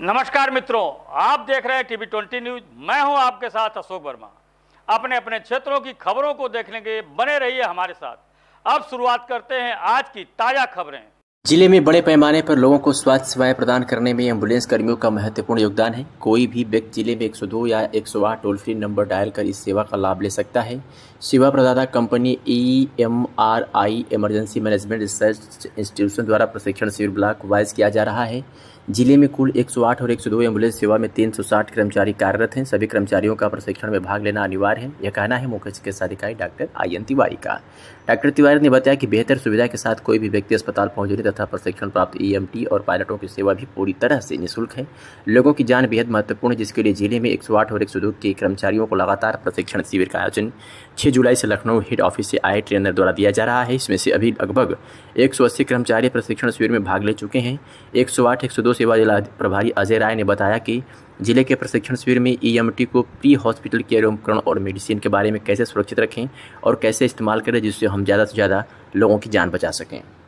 नमस्कार मित्रों आप देख रहे हैं टीवी ट्वेंटी न्यूज मैं हूं आपके साथ अशोक वर्मा अपने अपने क्षेत्रों की खबरों को देखने के बने रहिए हमारे साथ अब शुरुआत करते हैं आज की ताजा खबरें जिले में बड़े पैमाने पर लोगों को स्वास्थ्य सेवाएं प्रदान करने में एम्बुलेंस कर्मियों का महत्वपूर्ण योगदान है कोई भी व्यक्ति जिले में 102 या 108 टोल फ्री नंबर डायल कर इस सेवा का लाभ ले सकता है सेवा प्रदाता company E M R I emergency management research institution द्वारा प्रशिक्षण शिविर ब्लॉक वाइज किया जा रहा है जिले में कुल 108 और 102 एम्बुलेंस सेवा में 360 कर्मचारी कार्यरत हैं सभी कर्मचारियों का प्रशिक्षण में भाग लेना अनिवार्य है यह कहना है मुख्य चिकित्सा अधिकारी डॉक्टर आई तिवारी का डॉक्टर तिवारी ने बताया कि बेहतर सुविधा के साथ कोई भी व्यक्ति अस्पताल पहुंचने तथा प्रशिक्षण प्राप्त ई e और पायलटों की सेवा भी पूरी तरह से निःशुल्क है लोगों की जान बेहद महत्वपूर्ण है जिसके लिए जिले में एक और एक के कर्मचारियों को लगातार प्रशिक्षण शिविर का आयोजन छः जुलाई से लखनऊ हेड ऑफिस से आए ट्रेनर द्वारा दिया जा रहा है इसमें से अभी लगभग एक कर्मचारी प्रशिक्षण शिविर में भाग ले चुके हैं एक सौ सेवा जिला प्रभारी अजय राय ने बताया कि जिले के प्रशिक्षण शिविर में ईएमटी e को प्री हॉस्पिटल केयर उपकरण और मेडिसिन के बारे में कैसे सुरक्षित रखें और कैसे इस्तेमाल करें जिससे हम ज़्यादा से ज़्यादा लोगों की जान बचा सकें